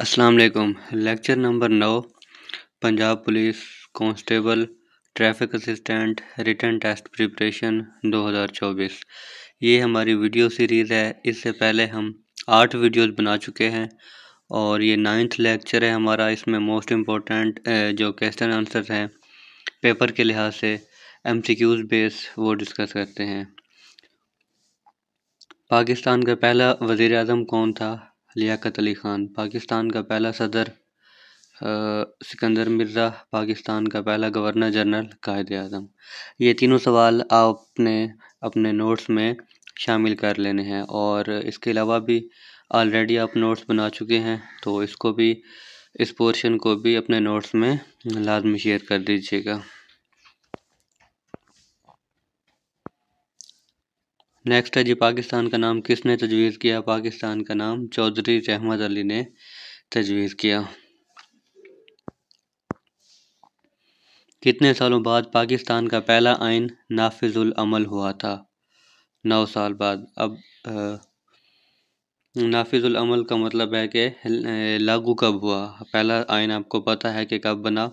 अस्सलाम वालेकुम lecture number नौ Punjab police constable traffic assistant written test preparation 2024 ये हमारी वीडियो सीरीज़ है इससे पहले हम आठ वीडियोस बना चुके हैं और ये नाइन्थ लेक्चर है हमारा इसमें मोस्ट इम्पोर्टेंट जो क्वेश्चन आंसर्स हैं पेपर के लिहाज से एमसीक्यूज बेस वो डिस्कस करते हैं पाकिस्तान का पहला वज़ी अजम कौन था लियाकत अली ख़ान पाकिस्तान का पहला सदर सिकंदर मिर्ज़ा पाकिस्तान का पहला गवर्नर जनरल कायद अजम ये तीनों सवाल आपने अपने नोट्स में शामिल कर लेने हैं और इसके अलावा भी ऑलरेडी आप नोट्स बना चुके हैं तो इसको भी इस पोर्शन को भी अपने नोट्स में लाजमी शेयर कर दीजिएगा नेक्स्ट है जी पाकिस्तान का नाम किसने तजवीज़ किया पाकिस्तान का नाम चौधरी रहमत अली ने तजवीज़ किया कितने सालों बाद पाकिस्तान का पहला आइन नाफिजुलमल हुआ था नौ साल बाद अब अमल का मतलब है कि लागू कब हुआ पहला आइन आपको पता है कि कब बना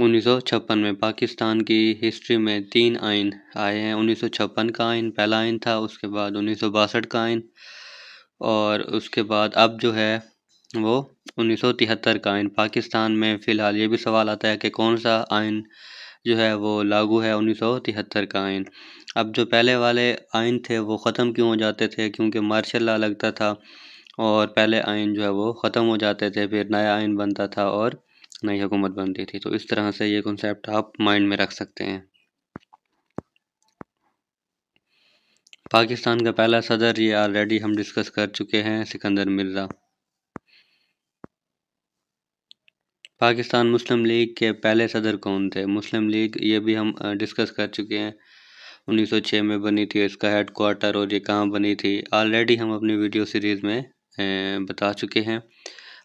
1956 में पाकिस्तान की हिस्ट्री में तीन आइन आए हैं 1956 का आइन पहला आइन था उसके बाद उन्नीस का आइन और उसके बाद अब जो है वो उन्नीस का आइन पाकिस्तान में फ़िलहाल ये भी सवाल आता है कि कौन सा आइन जो है वो लागू है उन्नीस का आइन अब जो पहले वाले आइन थे वो ख़त्म क्यों हो जाते थे क्योंकि मार्शल ला लगता था और पहले आइन जो है वो ख़त्म हो जाते थे फिर नया आइन बनता था और नई हुकूमत बनती थी तो इस तरह से ये कॉन्सेप्ट आप माइंड में रख सकते हैं पाकिस्तान का पहला सदर ये ऑलरेडी हम डिस्कस कर चुके हैं सिकंदर मिर्ज़ा पाकिस्तान मुस्लिम लीग के पहले सदर कौन थे मुस्लिम लीग ये भी हम डिस्कस कर चुके हैं 1906 में बनी थी इसका हेड क्वार्टर और ये कहाँ बनी थी ऑलरेडी हम अपनी वीडियो सीरीज़ में बता चुके हैं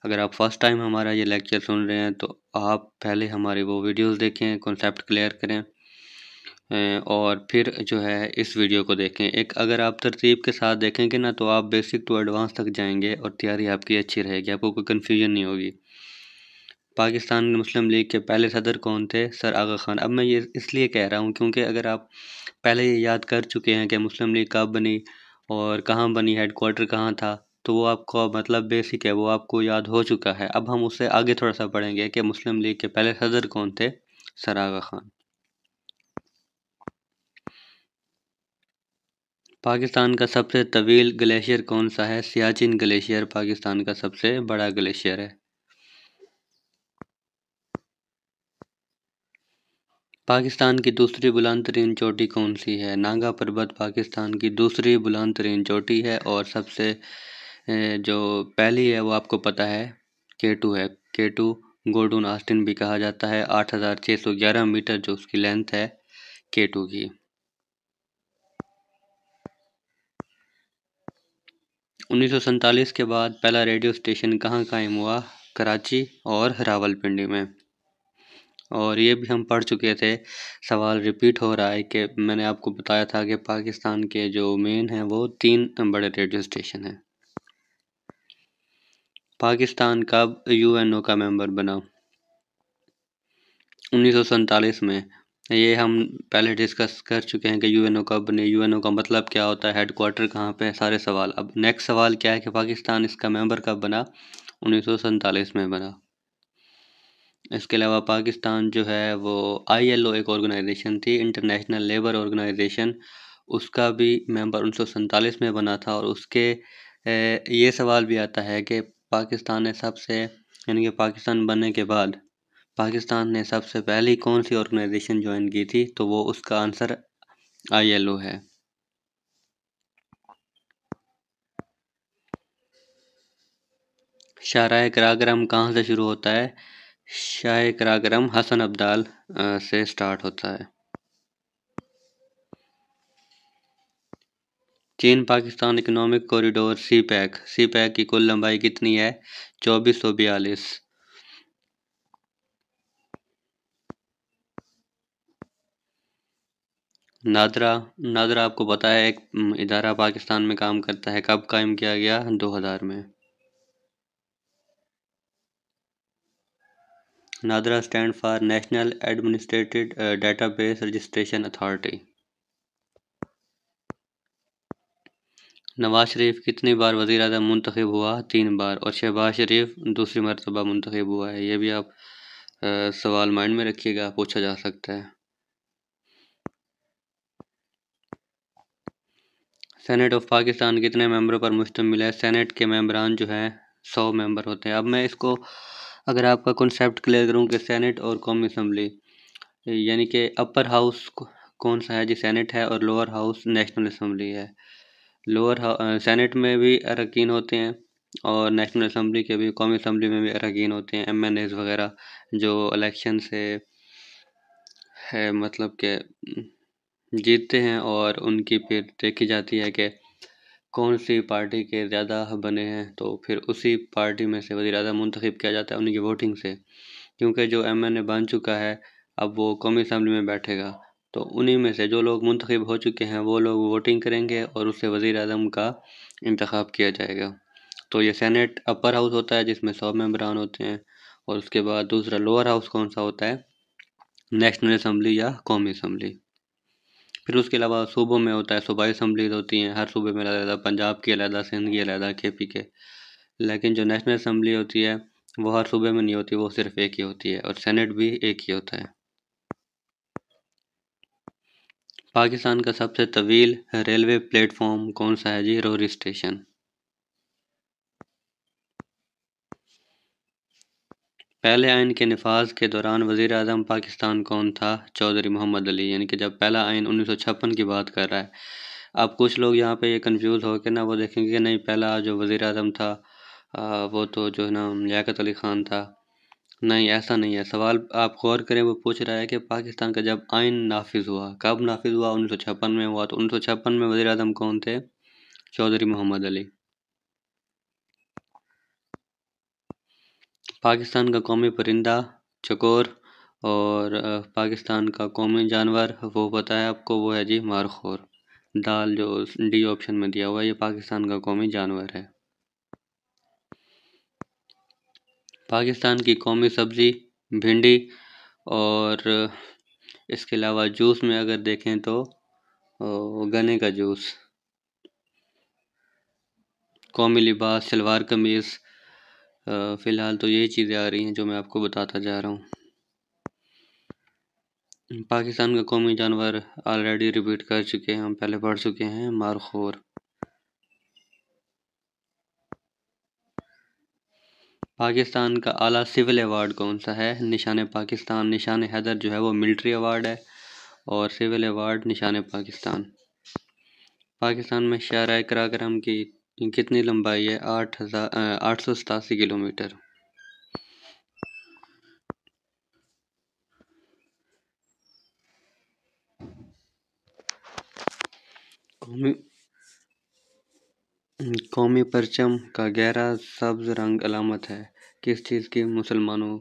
अगर आप फर्स्ट टाइम हमारा ये लेक्चर सुन रहे हैं तो आप पहले हमारे वो वीडियोस देखें कॉन्सेप्ट क्लियर करें और फिर जो है इस वीडियो को देखें एक अगर आप तरतीब के साथ देखेंगे ना तो आप बेसिक टू एडवांस तक जाएंगे और तैयारी आपकी अच्छी रहेगी आपको कोई कन्फ्यूजन नहीं होगी पाकिस्तान मुस्लिम लीग के पहले सदर कौन थे सर आगा खान अब मैं ये इसलिए कह रहा हूँ क्योंकि अगर आप पहले ये याद कर चुके हैं कि मुस्लिम लीग कब बनी और कहाँ बनी हेड क्वार्टर कहाँ था तो वो आपको मतलब बेसिक है वो आपको याद हो चुका है अब हम उससे आगे थोड़ा सा पढ़ेंगे कि मुस्लिम लीग के पहले सदर कौन थे सरागा खान पाकिस्तान का सबसे तवील ग्लेशियर कौन सा है सियाचिन ग्लेशियर पाकिस्तान का सबसे बड़ा ग्लेशियर है पाकिस्तान की दूसरी बुलंद तरीन चोटी कौन सी है नागा पर्वत पाकिस्तान की दूसरी बुलंद तरीन चोटी है और सबसे जो पहली है वो आपको पता है के टू है के टू गोल्डन आस्टिन भी कहा जाता है आठ हज़ार छः सौ ग्यारह मीटर जो उसकी लेंथ है के टू की उन्नीस के बाद पहला रेडियो स्टेशन कहाँ कायम हुआ कराची और रावलपिंडी में और ये भी हम पढ़ चुके थे सवाल रिपीट हो रहा है कि मैंने आपको बताया था कि पाकिस्तान के जो मेन हैं वो तीन बड़े रेडियो स्टेशन हैं पाकिस्तान एन यूएनओ का मेंबर बना उन्नीस में ये हम पहले डिस्कस कर चुके हैं कि यूएनओ कब बने यूएनओ का मतलब क्या होता है हेडकोार्टर कहाँ पे है सारे सवाल अब नेक्स्ट सवाल क्या है कि पाकिस्तान इसका मेंबर कब बना उन्नीस में बना इसके अलावा पाकिस्तान जो है वो आईएलओ एक ऑर्गेनाइजेशन थी इंटरनेशनल लेबर ऑर्गेनाइजेशन उसका भी मेंबर उन्नीस में बना था और उसके ये सवाल भी आता है कि पाकिस्तान ने सबसे यानी कि पाकिस्तान बनने के बाद पाकिस्तान ने सबसे पहली कौन सी ऑर्गेनाइजेशन ज्वाइन की थी तो वो उसका आंसर आईएलओ है शाह कराग्रम कहाँ से शुरू होता है शाह कराग्रम हसन अब्दाल से स्टार्ट होता है चीन Pakistan economic corridor CPEC CPEC की कुल लंबाई कितनी है चौबीस सौ बयालीस नादरा नादरा आपको पता है एक इदारा पाकिस्तान में काम करता है कब कायम किया गया 2000 में NADRA stand for national administrative database registration authority Nawaz Sharif कितनी बार वज़ी अजम मंतखब हुआ तीन बार और शहबाज शरीफ दूसरी मरतबा मंतखब हुआ है ये भी आप आ, सवाल माइंड में रखिएगा पूछा जा सकता है सेनेट ऑफ पाकिस्तान कितने मेम्बरों पर मुश्तमिल है सेनेट के मेम्बरान जो हैं सौ मेम्बर होते हैं अब मैं इसको अगर आपका कॉन्सेप्ट क्लियर करूँ कि सैनट और कौमी असम्बली यानी कि अपर हाउस कौन सा है जी सेनेट है और लोअर हाउस नेशनल असम्बली है लोअर सेनेट में भी अरकान होते हैं और नेशनल असम्बली के भी कौमी असम्बली में भी अरकान होते हैं एम एन एज़ वगैरह जो इलेक्शन से है मतलब के जीतते हैं और उनकी फिर देखी जाती है कि कौन सी पार्टी के ज़्यादा बने हैं तो फिर उसी पार्टी में से वजी अजम मंतखब किया जाता है उनकी वोटिंग से क्योंकि जो एम एन ए बन चुका है अब वो कौमी असम्बली में बैठेगा तो उन्हीं में से जो लोग मंतखब हो चुके हैं वो लोग वोटिंग करेंगे और उससे वज़ी अजम का इंतखब किया जाएगा तो ये सैनेट अपर हाउस होता है जिसमें सौ मेम्बरान होते हैं और उसके बाद दूसरा लोअर हाउस कौन सा होता है नेशनल असम्बली या कौमी असम्बली फिर उसके अलावा सूबों में होता है सूबाई असम्बलीज होती हैं हर सूबे में अलहदा पंजाब की अलहदा सिंध की अलहदा के पी के लेकिन जो नेशनल असम्बली होती है वो हर सूबे में नहीं होती वो सिर्फ़ एक ही होती है और सैनट भी एक ही होता है पाकिस्तान का सबसे तवील रेलवे प्लेटफॉर्म कौन सा है जी रोहरी स्टेशन पहले आयन के नफाज के दौरान वजीर अजम पाकिस्तान कौन था चौधरी मोहम्मद अली यानी कि जब पहला आयन उन्नीस सौ छप्पन की बात कर रहा है अब कुछ लोग यहाँ पे ये कन्फ्यूज़ होकर ना वो देखेंगे कि नहीं पहला जो वज़ी अजम था आ, वो तो जो है ना लियात अली ख़ान था नहीं ऐसा नहीं है सवाल आप गौर करें वो पूछ रहा है कि पाकिस्तान का जब आइन नाफिज हुआ कब नाफिज हुआ उन्नीस सौ छप्पन में हुआ तो उन्नीस सौ छप्पन में वजी अजम कौन थे चौधरी मोहम्मद अली पाकिस्तान का कौमी परिंदा चकोर और पाकिस्तान का कौमी जानवर वो पता है आपको वो है जी मारखोर दाल जो डी ऑप्शन में दिया हुआ है ये पाकिस्तान का कौमी जानवर है पाकिस्तान की कौमी सब्ज़ी भिंडी और इसके अलावा जूस में अगर देखें तो गन्ने का जूस कौमी लिबास शलवार कमीज़ फ़िलहाल तो यही चीज़ें आ रही हैं जो मैं आपको बताता जा रहा हूँ पाकिस्तान का कौमी जानवर ऑलरेडी रिपीट कर चुके हैं हम पहले पढ़ चुके हैं मारखोर पाकिस्तान का आला सिविल अवार्ड कौन सा है निशान पाकिस्तान निशान हैदर जो है वो मिलिट्री अवार्ड है और सिविल अवार्ड निशान पाकिस्तान पाकिस्तान में शहर कराक्रम की कितनी लंबाई है आठ हज़ार आठ सौ सतासी किलोमीटर कौमी कौमी परचम का गहरा सब्ज रंग अलामत है किस चीज़ की मुसलमानों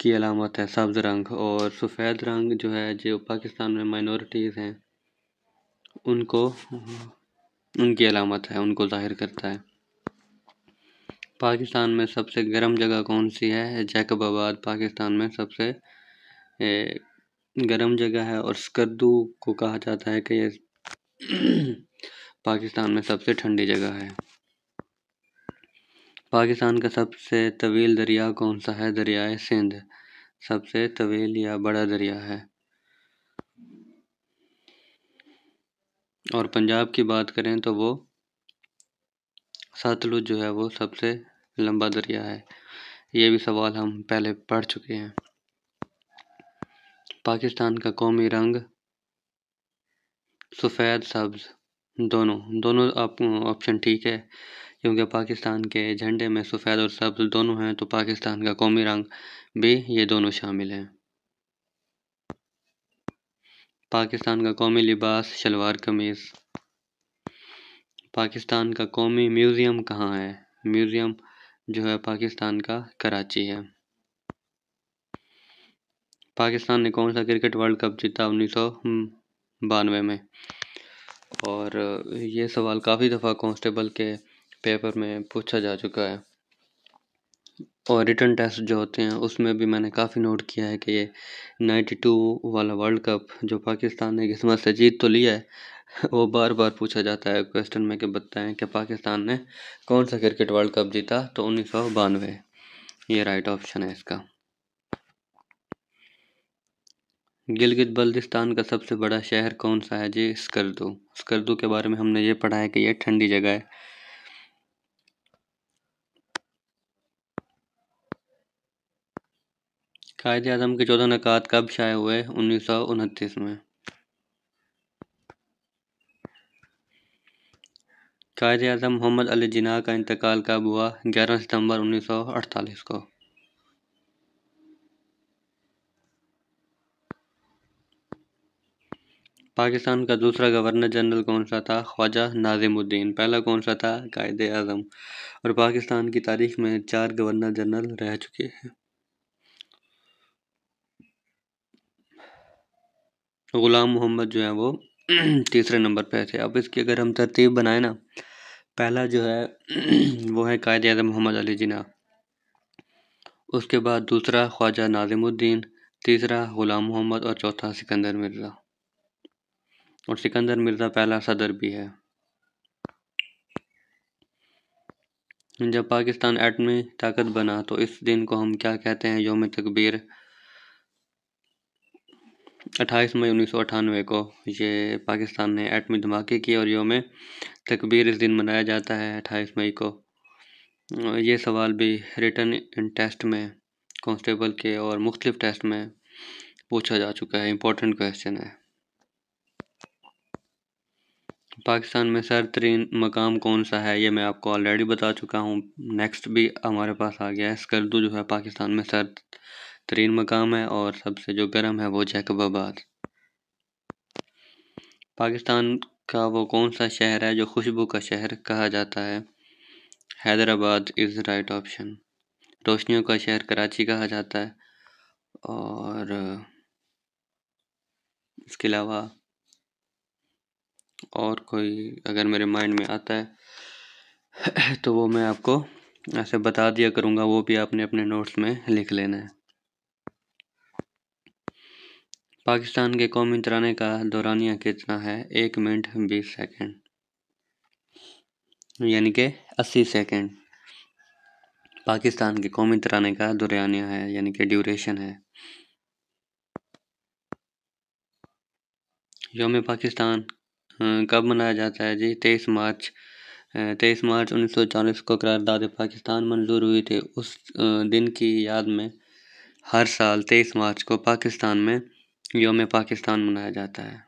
की अलामत है सब्ज रंग और सफ़ेद रंग जो है जो पाकिस्तान में माइनॉरिटीज़ हैं उनको उनकी अलामत है उनको ज़ाहिर करता है पाकिस्तान में सबसे गर्म जगह कौन सी है जैकबाबाद पाकिस्तान में सबसे गर्म जगह है और स्कर्दू को कहा जाता है कि पाकिस्तान में सबसे ठंडी जगह है पाकिस्तान का सबसे तवील दरिया कौन सा है दरियाए सिंध सबसे तवील या बड़ा दरिया है और पंजाब की बात करें तो वो सतलुज जो है वो सबसे लंबा दरिया है ये भी सवाल हम पहले पढ़ चुके हैं पाकिस्तान का कौमी रंग सफ़ेद सब्ज़ दोनों दोनों ऑप्शन ठीक है क्योंकि पाकिस्तान के झंडे में सफ़ेद और सब्ज़ दोनों हैं तो पाकिस्तान का कौमी रंग भी ये दोनों शामिल हैं पाकिस्तान का कौमी लिबास शलवार कमीज़ पाकिस्तान का कौमी म्यूज़ियम कहाँ है म्यूज़ियम जो है पाकिस्तान का कराची है पाकिस्तान ने कौन सा क्रिकेट वर्ल्ड कप जीता उन्नीस सौ बानवे में और ये सवाल काफ़ी दफ़ा कांस्टेबल के पेपर में पूछा जा चुका है और रिटर्न टेस्ट जो होते हैं उसमें भी मैंने काफ़ी नोट किया है कि ये नाइन्टी टू वाला वर्ल्ड कप जो पाकिस्तान ने किस्मत से जीत तो लिया है वो बार बार पूछा जाता है क्वेश्चन में कि बताएं कि पाकिस्तान ने कौन सा क्रिकेट वर्ल्ड कप जीता तो उन्नीस सौ बानवे ये राइट ऑप्शन है इसका गिलगित बल्तिस्तान का सबसे बड़ा शहर कौन सा है जी स्कर्दू स्कर्दू के बारे में हमने ये पढ़ा है कि यह ठंडी जगह है कायद आजम के चौदह नकात कब शाये हुए उन्नीस सौ उनतीस में कायद अजम मोहम्मद अली जिना का इंतकाल कब हुआ ग्यारह सितंबर 1948 को पाकिस्तान का दूसरा गवर्नर जनरल कौन सा था ख्वाजा नाजिमुद्दीन पहला कौन सा था कायद अजम और पाकिस्तान की तारीख में चार गवर्नर जनरल रह चुके हैं ग़ुलाम मोहम्मद जो है वो तीसरे नंबर पे थे अब इसकी अगर हम तरतीब बनाए ना पहला जो है वो है कायद अजम मोहम्मद अली जिना उसके बाद दूसरा ख्वाजा नाजिमुद्दीन तीसरा ग़ुलाम मोहम्मद और चौथा सिकंदर मिर्ज़ा और सिकंदर मिर्ज़ा पहला सदर भी है जब पाकिस्तान एटमी ताकत बना तो इस दिन को हम क्या कहते हैं योम तकबीर 28 मई उन्नीस को ये पाकिस्तान ने एटमी धमाके किए और योम तकबीर इस दिन मनाया जाता है 28 मई को ये सवाल भी रिटर्न टेस्ट में कॉन्स्टेबल के और मुख्तलिफ टेस्ट में पूछा जा चुका है इंपॉर्टेंट क्वेश्चन है पाकिस्तान में सर तरीन मकाम कौन सा है ये मैं आपको ऑलरेडी बता चुका हूँ नेक्स्ट भी हमारे पास आ गया है स्कर्दू जो है पाकिस्तान में सर तरीन मकाम है और सबसे जो गर्म है वो जैकबाबाद पाकिस्तान का वो कौन सा शहर है जो खुशबू का शहर कहा जाता है हैदराबाद इज़ राइट ऑप्शन रोशनियों का शहर कराची कहा जाता है और इसके अलावा और कोई अगर मेरे माइंड में आता है तो वो मैं आपको ऐसे बता दिया करूँगा वो भी आपने अपने नोट्स में लिख लेना है पाकिस्तान के कौमी तराने का दौरानिया कितना है एक मिनट बीस सेकेंड यानी कि अस्सी सेकेंड पाकिस्तान के कौमी तराने का दौरानिया है यानी कि ड्यूरेशन है योम पाकिस्तान हाँ, कब मनाया जाता है जी तेईस मार्च तेईस मार्च उन्नीस सौ चालीस को करारदाद पाकिस्तान मंजूर हुई थी उस दिन की याद में हर साल तेईस मार्च को पाकिस्तान में योम पाकिस्तान मनाया जाता है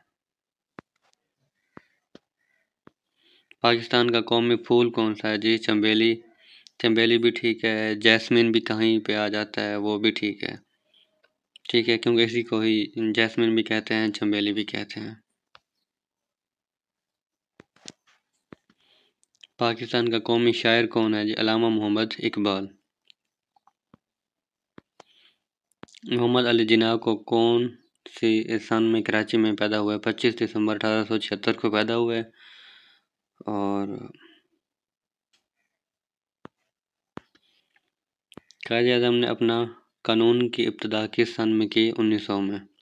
पाकिस्तान का कौमी फूल कौन सा है जी चंबेली चंबेली भी ठीक है जैस्मिन भी कहीं पे आ जाता है वो भी ठीक है ठीक है क्योंकि इसी को ही जैस्मिन भी कहते हैं चंबेली भी कहते हैं पाकिस्तान का कौमी शायर कौन है जी अलामा मोहम्मद इकबाल मोहम्मद अली जिना को कौन से सन में कराची में पैदा हुआ है पच्चीस दिसंबर अठारह सौ छिहत्तर को पैदा हुआ है और कायद अजम ने अपना कानून की इब्तदा किस सन में की उन्नीस सौ में